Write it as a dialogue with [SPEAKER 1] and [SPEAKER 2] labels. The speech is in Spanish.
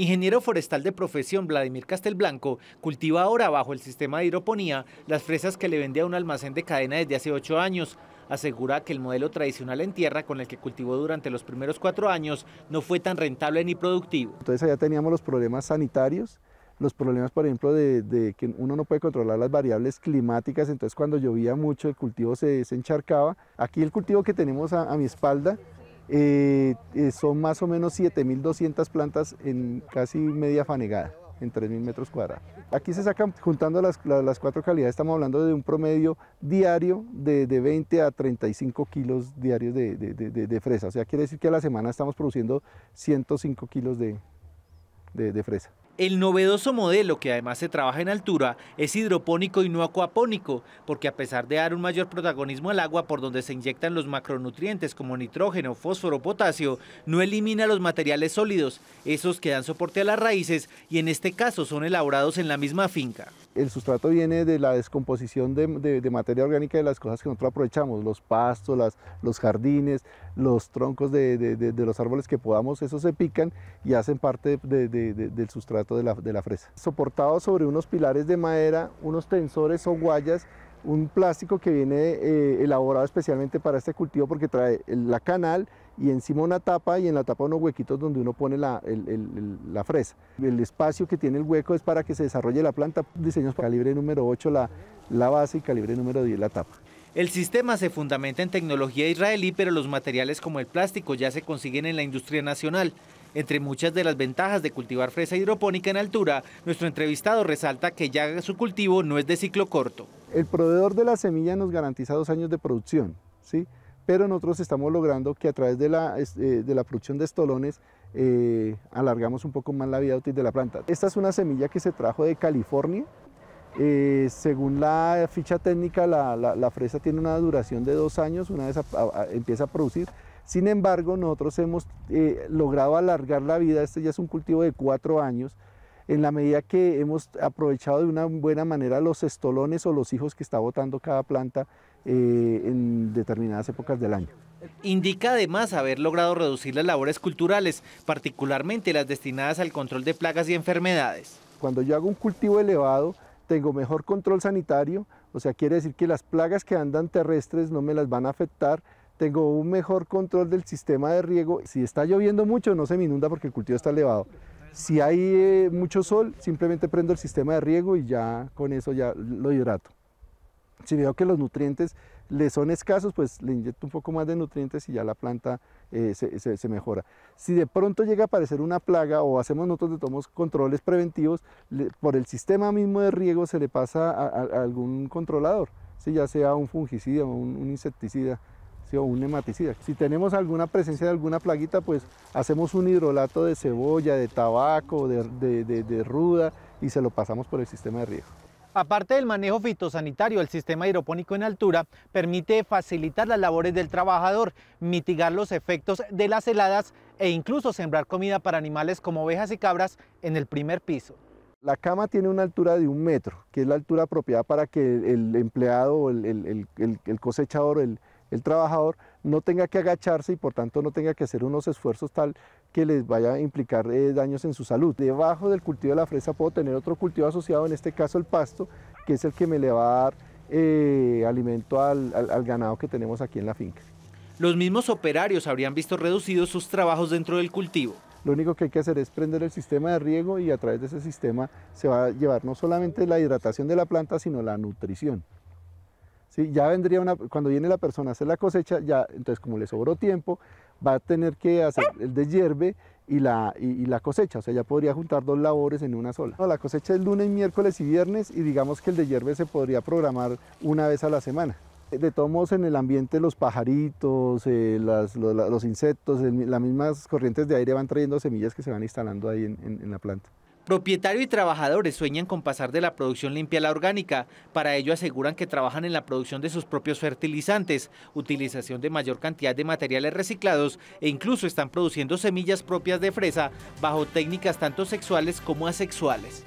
[SPEAKER 1] Ingeniero forestal de profesión Vladimir Castelblanco cultiva ahora bajo el sistema de hidroponía las fresas que le vende a un almacén de cadena desde hace ocho años. Asegura que el modelo tradicional en tierra con el que cultivó durante los primeros cuatro años no fue tan rentable ni productivo.
[SPEAKER 2] Entonces allá teníamos los problemas sanitarios, los problemas, por ejemplo, de, que uno no puede controlar las variables climáticas, entonces cuando llovía mucho el cultivo se, desencharcaba. Aquí el cultivo que tenemos a mi espalda eh, eh, son más o menos 7.200 plantas en casi media fanegada, en 3.000 metros cuadrados. Aquí se sacan, juntando las, cuatro calidades, estamos hablando de un promedio diario de, 20 a 35 kilos diarios de, fresa. O sea, quiere decir que a la semana estamos produciendo 105 kilos de fresa.
[SPEAKER 1] El novedoso modelo, que además se trabaja en altura, es hidropónico y no acuapónico, porque a pesar de dar un mayor protagonismo al agua por donde se inyectan los macronutrientes como nitrógeno, fósforo, potasio, no elimina los materiales sólidos, esos que dan soporte a las raíces y en este caso son elaborados en la misma finca.
[SPEAKER 2] El sustrato viene de la descomposición de, materia orgánica de las cosas que nosotros aprovechamos, los pastos, los jardines, los troncos de, de, los árboles que podamos, esos se pican y hacen parte del sustrato de la, fresa. Soportado sobre unos pilares de madera, unos tensores o guayas, un plástico que viene eh, elaborado especialmente para este cultivo porque trae la canal y encima una tapa y en la tapa unos huequitos donde uno pone la, fresa. El espacio que tiene el hueco es para que se desarrolle la planta, diseños para calibre número 8 la, la base y calibre número 10 la tapa.
[SPEAKER 1] El sistema se fundamenta en tecnología israelí, pero los materiales como el plástico ya se consiguen en la industria nacional. Entre muchas de las ventajas de cultivar fresa hidropónica en altura, nuestro entrevistado resalta que ya su cultivo no es de ciclo corto.
[SPEAKER 2] El proveedor de la semilla nos garantiza dos años de producción, ¿sí? pero nosotros estamos logrando que a través de la, eh, producción de estolones eh, alargamos un poco más la vida útil de la planta. Esta es una semilla que se trajo de California. Eh, según la ficha técnica, la, fresa tiene una duración de dos años, una vez empieza a producir, sin embargo, nosotros hemos eh, logrado alargar la vida, este ya es un cultivo de cuatro años, en la medida que hemos aprovechado de una buena manera los estolones o los hijos que está botando cada planta eh, en determinadas épocas del año.
[SPEAKER 1] Indica además haber logrado reducir las labores culturales, particularmente las destinadas al control de plagas y enfermedades.
[SPEAKER 2] Cuando yo hago un cultivo elevado, tengo mejor control sanitario, o sea, quiere decir que las plagas que andan terrestres no me las van a afectar, tengo un mejor control del sistema de riego. Si está lloviendo mucho, no se me inunda porque el cultivo está elevado. Si hay eh, mucho sol, simplemente prendo el sistema de riego y ya con eso ya lo hidrato. Si veo que los nutrientes le son escasos, pues le inyecto un poco más de nutrientes y ya la planta eh, se, mejora. Si de pronto llega a aparecer una plaga o hacemos nosotros tomos controles preventivos, por el sistema mismo de riego se le pasa a, algún controlador, si ya sea un fungicida o un insecticida o un nematicida. Si tenemos alguna presencia de alguna plaguita, pues hacemos un hidrolato de cebolla, de tabaco, de, ruda y se lo pasamos por el sistema de riego.
[SPEAKER 1] Aparte del manejo fitosanitario, el sistema hidropónico en altura permite facilitar las labores del trabajador, mitigar los efectos de las heladas e incluso sembrar comida para animales como ovejas y cabras en el primer piso.
[SPEAKER 2] La cama tiene una altura de un metro, que es la altura apropiada para que el empleado, el, el cosechador, el, el trabajador no tenga que agacharse y por tanto no tenga que hacer unos esfuerzos tal que les vaya a implicar eh, daños en su salud. Debajo del cultivo de la fresa puedo tener otro cultivo asociado, en este caso el pasto, que es el que me le va a dar eh, alimento al, al ganado que tenemos aquí en la finca.
[SPEAKER 1] Los mismos operarios habrían visto reducidos sus trabajos dentro del cultivo.
[SPEAKER 2] Lo único que hay que hacer es prender el sistema de riego y a través de ese sistema se va a llevar no solamente la hidratación de la planta, sino la nutrición. Ya vendría una, cuando viene la persona a hacer la cosecha, ya, entonces como le sobró tiempo, va a tener que hacer el de y la, y, la cosecha, o sea, ya podría juntar dos labores en una sola. la cosecha es lunes, miércoles y viernes y digamos que el de deshierve se podría programar una vez a la semana. De todos modos, en el ambiente los pajaritos, eh, los, insectos, las mismas corrientes de aire van trayendo semillas que se van instalando ahí en la planta.
[SPEAKER 1] Propietario y trabajadores sueñan con pasar de la producción limpia a la orgánica. Para ello aseguran que trabajan en la producción de sus propios fertilizantes, utilización de mayor cantidad de materiales reciclados e incluso están produciendo semillas propias de fresa bajo técnicas tanto sexuales como asexuales.